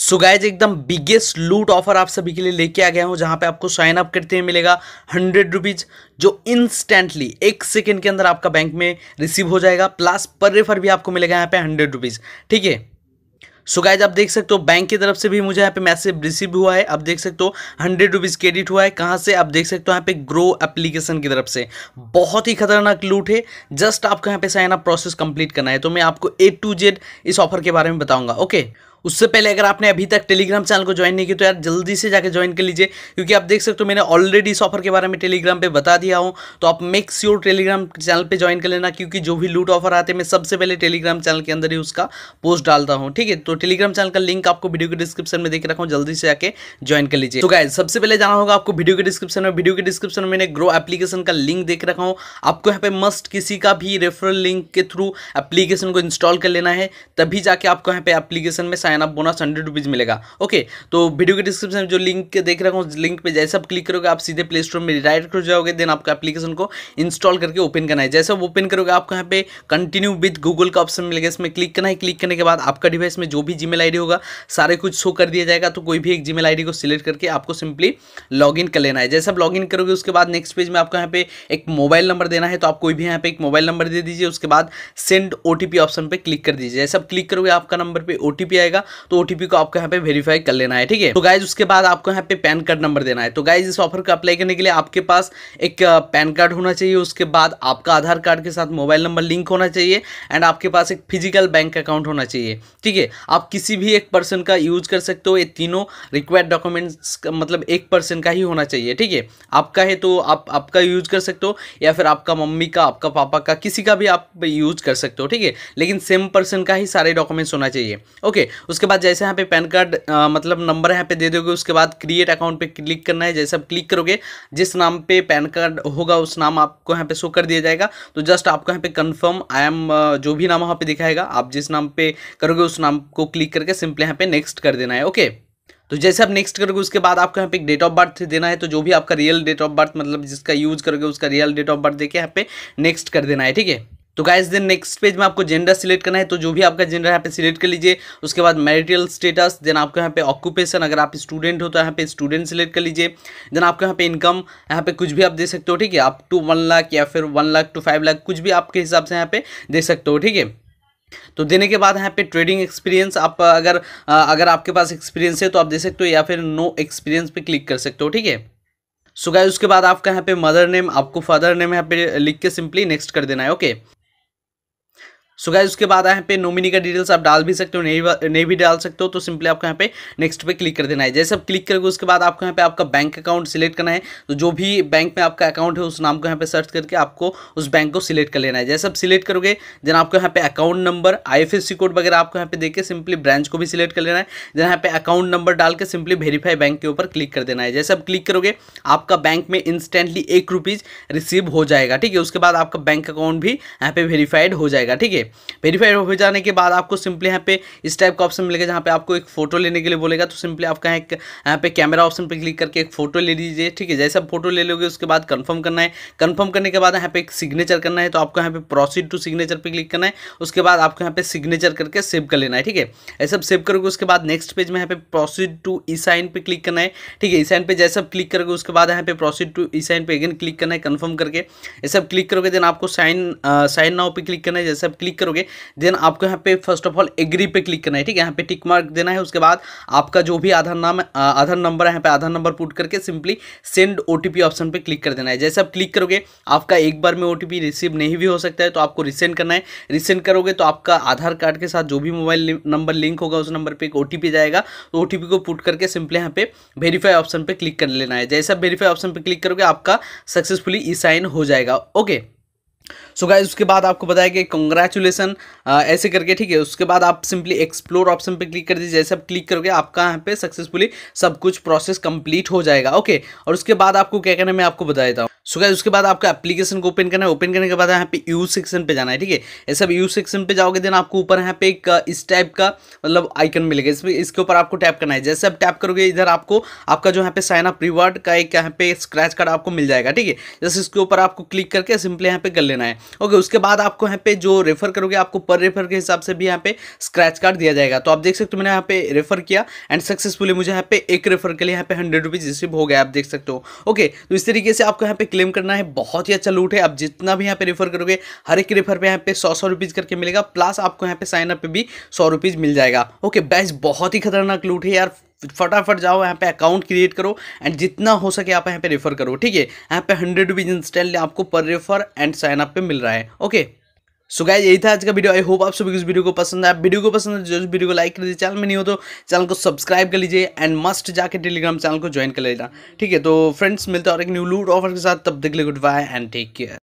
सो guys एकदम biggest लूट offer आप सभी के लिए लेके आ गया हूँ जहाँ पे आपको साइन अप करते हुए मिलेगा हंड्रेड रुपीज़ जो इंस्टेंटली एक सेकेंड के अंदर आपका बैंक में रिसीव हो जाएगा प्लस पर रेफर भी आपको मिलेगा यहाँ पे हंड्रेड रुपीज़ ठीक है सो गाइज आप देख सकते हो बैंक की तरफ से भी मुझे यहाँ पे मैसेज रिसीव हुआ है आप देख सकते हो हंड्रेड रुपीज़ क्रेडिट हुआ है कहाँ से आप देख सकते हो यहाँ पे ग्रो एप्लीकेशन की तरफ से बहुत ही खतरनाक लूट है जस्ट आपको यहाँ पे साइन अप प्रोसेस कंप्लीट करना है तो मैं आपको ए टू जेड इस ऑफर के बारे में बताऊंगा ओके okay? उससे पहले अगर आपने अभी तक टेलीग्राम चैनल को ज्वाइन नहीं किया तो यार जल्दी से जाकर ज्वाइन कर लीजिए क्योंकि आप देख सकते हो मैंने ऑलरेडी इस ऑफर के बारे में टेलीग्राम पे बता दिया हूँ तो आप मेक श्योर टेलीग्राम चैनल पे ज्वाइन कर लेना क्योंकि जो भी लूट ऑफर आते हैं मैं सबसे पहले टेलीग्राम चैनल के अंदर ही उसका पोस्ट डालता हूँ ठीक है तो टेलीग्राम चैनल का लिंक आपको वीडियो के डिस्क्रिप्शन में देख रखा हूँ जल्दी से जाकर ज्वाइन कर लीजिए तो गाय सबसे पहले जाना होगा आपको वीडियो के डिस्क्रिप्शन में वीडियो के डिस्क्रिप्शन में मैंने ग्रो एप्लीकेशन का लिंक देख रखा हूँ आपको यहाँ पे मस्ट किसी का भी रेफरल लिंक के थ्रू एप्लीकेशन को इंस्टॉल कर लेना है तभी जाके आपको यहाँ पे एप्लीकेशन में sign up bonus hundred rupees मिलेगा ओके तो वीडियो के डिस्क्रिप्शन में जो लिंक देख रहा हूँ लिंक पर जैसे आप क्लिक करोगे आप सीधे प्ले स्टोर में डायरेक्ट हो जाओगे देन आपका एप्लीकेशन को इंस्टॉल करके ओपन करना है जैसे आप ओपन करोगे आपको यहाँ पे कंटिन्यू विद गूगल का ऑप्शन मिलेगा इसमें क्लिक करना है क्लिक करने के बाद आपका डिवाइस में जो भी जीमेल आईडी होगा सारे कुछ शो कर दिया जाएगा तो कोई भी एक जीमेल आईडी को सिलेक्ट करके आपको सिंपली इन कर लेना है जैसे आप इन करोगे उसके बाद नेक्स्ट पेज में आपको यहाँ पे एक मोबाइल नंबर देना है तो आप कोई भी यहाँ पे एक मोबाइल नंबर दे दीजिए उसके बाद सेंड ओ ऑप्शन पर क्लिक कर दीजिए जैसे आप क्लिक करोगे आपका नंबर पर ओ आएगा जाएगा तो ओटीपी को आपको यहाँ पे वेरीफाई कर लेना है ठीक है तो गाइज उसके बाद आपको यहाँ पे पैन कार्ड नंबर देना है तो गाइज इस ऑफर को अप्लाई करने के लिए आपके पास एक पैन कार्ड होना चाहिए उसके बाद आपका आधार कार्ड के साथ मोबाइल नंबर लिंक होना चाहिए एंड आपके पास एक फिजिकल बैंक अकाउंट होना चाहिए ठीक है आप किसी भी एक पर्सन का यूज कर सकते हो ये तीनों रिक्वायर्ड डॉक्यूमेंट्स मतलब एक पर्सन का ही होना चाहिए ठीक है आपका है तो आप आपका यूज कर सकते हो या फिर आपका मम्मी का आपका पापा का किसी का भी आप यूज कर सकते हो ठीक है लेकिन सेम पर्सन का ही सारे डॉक्यूमेंट्स होना चाहिए ओके उसके बाद जैसे यहाँ पे पैन कार्ड मतलब नंबर यहाँ पे दे दोगे उसके बाद क्रिएट अकाउंट पे क्लिक करना है जैसे आप क्लिक करोगे जिस नाम पे पैन कार्ड होगा उस नाम आपको यहाँ पे शो कर दिया जाएगा तो जस्ट आपको यहाँ पे कन्फर्म आई एम जो भी नाम वहाँ पे दिखाएगा आप जिस नाम पे करोगे उस नाम को क्लिक करके सिंपली यहाँ पे नेक्स्ट कर देना है ओके तो जैसे आप नेक्स्ट करोगे उसके बाद आपको यहाँ पे डेट ऑफ बर्थ देना है तो जो भी आपका रियल डेट ऑफ बर्थ मतलब जिसका यूज करोगे उसका रियल डेट ऑफ बर्थ देके यहाँ पे नेक्स्ट कर देना है ठीक है तो गाइस देन नेक्स्ट पेज में आपको जेंडर सिलेक्ट करना है तो जो भी आपका जेंडर यहाँ पे सिलेक्ट कर लीजिए उसके बाद मैरिटल स्टेटस देन आपको यहाँ पे ऑक्यूपेशन अगर आप स्टूडेंट हो तो यहाँ पे स्टूडेंट सिलेक्ट कर लीजिए देन आपको यहाँ पे इनकम यहाँ पे कुछ भी आप दे सकते हो ठीक है आप टू वन लाख या फिर one lakh to five lakh कुछ भी आपके हिसाब से यहाँ पे दे सकते हो ठीक है तो देने के बाद यहाँ पे ट्रेडिंग एक्सपीरियंस आप अगर अगर आपके पास एक्सपीरियंस है तो आप दे सकते हो या फिर नो एक्सपीरियंस पर क्लिक कर सकते हो ठीक है सो गाइस उसके बाद आपका यहाँ पे मदर नेम आपको फादर नेम यहाँ पे लिख के सिंपली नेक्स्ट कर देना है ओके okay? सो गाइज उसके बाद यहाँ पे नोमिनी का डिटेल्स आप डाल भी सकते हो नहीं नहीं भी डाल सकते हो तो सिंपली आपको यहाँ पे नेक्स्ट पे क्लिक कर देना है जैसे आप क्लिक करके उसके बाद आपको यहाँ पे आपका बैंक अकाउंट सिलेक्ट करना है तो जो भी बैंक में आपका अकाउंट है उस नाम को यहाँ पे सर्च करके आपको उस बैंक को सिलेक्ट कर लेना है जैसे आप सिलेक्ट करोगे देन आपको यहाँ पे अकाउंट नंबर आई कोड वगैरह आपको यहाँ पे देखिए सिंपली ब्रांच को भी सिलेक्ट कर लेना है देन यहाँ पे अकाउंट नंबर डाल के सिंपली वेरीफाई बैंक के ऊपर क्लिक कर देना है जैसे आप क्लिक करोगे आपका बैंक में इंस्टेंटली एक रुपीज़ रिसीव हो जाएगा ठीक है उसके बाद आपका बैंक अकाउंट भी यहाँ पे वेरीफाइड हो जाएगा ठीक है वेरीफाइड हो जाने के बाद आपको सिंपली यहाँ पे इस टाइप का ऑप्शन मिलेगा जहाँ पे आपको एक फोटो लेने के लिए बोलेगा तो सिंपली आपका एक यहाँ पे कैमरा ऑप्शन पे क्लिक करके एक फोटो ले लीजिए ठीक है जैसे आप फोटो ले लोगे उसके बाद कन्फर्म करना है कन्फर्म करने के बाद यहाँ पे एक सिग्नेचर करना है तो आपको यहाँ पे प्रोसीड टू सिग्नेचर पर क्लिक करना है उसके बाद आपको यहाँ पे सिग्नेचर करके सेव कर लेना है ठीक है ऐसे आप सेव करोगे उसके बाद नेक्स्ट पेज में यहाँ पे प्रोसीड टू ई साइन पर क्लिक करना है ठीक है ई साइन पर जैसे आप क्लिक करोगे उसके बाद यहाँ पे प्रोसीड टू ई साइन पर अगेन क्लिक करना है कन्फर्म करके ऐसे सब क्लिक करोगे देन आपको साइन साइन नाउ पर क्लिक करना है जैसे आप क्लिक करोगे देन आपको यहाँ पे फर्स्ट ऑफ ऑल एग्री पे क्लिक करना है ठीक है यहाँ पे टिक मार्क देना है उसके बाद आपका जो भी आधार नाम आधार नंबर है यहाँ पे आधार नंबर पुट करके सिंपली सेंड ओ ऑप्शन पर क्लिक कर देना है जैसे आप क्लिक करोगे आपका एक बार में ओ रिसीव नहीं भी हो सकता है तो आपको रिसेंड करना है रिसेंड करोगे तो आपका आधार कार्ड के साथ जो भी मोबाइल नंबर लिंक होगा उस नंबर पर एक ओ जाएगा तो ओ को पुट करके सिंपली यहाँ पे वेरीफाई ऑप्शन पर क्लिक कर लेना है जैसे आप वेरीफाई ऑप्शन पर क्लिक करोगे आपका सक्सेसफुली ई साइन हो जाएगा ओके okay. सो गाइज उसके बाद आपको बताया कि कंग्रेचुलेसन ऐसे करके ठीक है उसके बाद आप सिंपली एक्सप्लोर ऑप्शन पे क्लिक कर दीजिए जैसे आप क्लिक करोगे आपका यहाँ पे सक्सेसफुली सब कुछ प्रोसेस कंप्लीट हो जाएगा ओके और उसके बाद आपको क्या करना है मैं आपको बता देता हूँ सो गाइज उसके बाद आपको एप्लीकेशन को ओपन करना है ओपन करने के बाद यहाँ पे यू सेक्शन पे जाना है ठीक है ऐसे आप यू सेक्शन पे जाओगे देन आपको ऊपर यहाँ पे एक इस टाइप का मतलब आइकन मिलेगा इसमें इसके ऊपर आपको टैप करना है जैसे आप टैप करोगे इधर आपको आपका जो यहाँ पे साइन अप रिवार्ड का एक यहाँ पे स्क्रैच कार्ड आपको मिल जाएगा ठीक है जैसे इसके ऊपर आपको क्लिक करके सिंपली यहाँ पे कर लेना है ओके उसके बाद आपको यहाँ पे जो रेफर करोगे आपको पर रेफर के हिसाब से भी यहाँ पे स्क्रैच कार्ड दिया जाएगा तो आप देख सकते हो मैंने यहाँ पे रेफर किया एंड सक्सेसफुली मुझे यहाँ पे एक रेफर के लिए यहाँ पे हंड्रेड रुपीज रिसीव हो गया आप देख सकते हो ओके तो इस तरीके से आपको यहाँ पे क्लेम करना है बहुत ही अच्छा लूट है आप जितना भी यहाँ पे रेफर करोगे हर एक रेफर पे यहाँ पे सौ सौ रुपीज करके मिलेगा प्लस आपको यहाँ पे साइनअप पे भी सौ रुपीज मिल जाएगा ओके बैस बहुत ही खतरनाक लूट है यार फटाफट जाओ यहाँ पे अकाउंट क्रिएट करो एंड जितना हो सके आप यहाँ पे रेफर करो ठीक है यहाँ पे हंड्रेड रुपीज़ इंस्टेंट आपको पर रेफर एंड साइन अप पे मिल रहा है ओके सो गाइज यही था आज का वीडियो आई होप आप सभी को इस वीडियो को पसंद आया वीडियो को पसंद है जो तो वीडियो को लाइक कर दीजिए चैनल में नहीं हो तो चैनल को सब्सक्राइब कर लीजिए एंड मस्ट जाके टेलीग्राम चैनल को ज्वाइन कर लेना ठीक है तो फ्रेंड्स मिलते हैं और एक न्यू लूट ऑफर के साथ तब देख ले goodbye and take care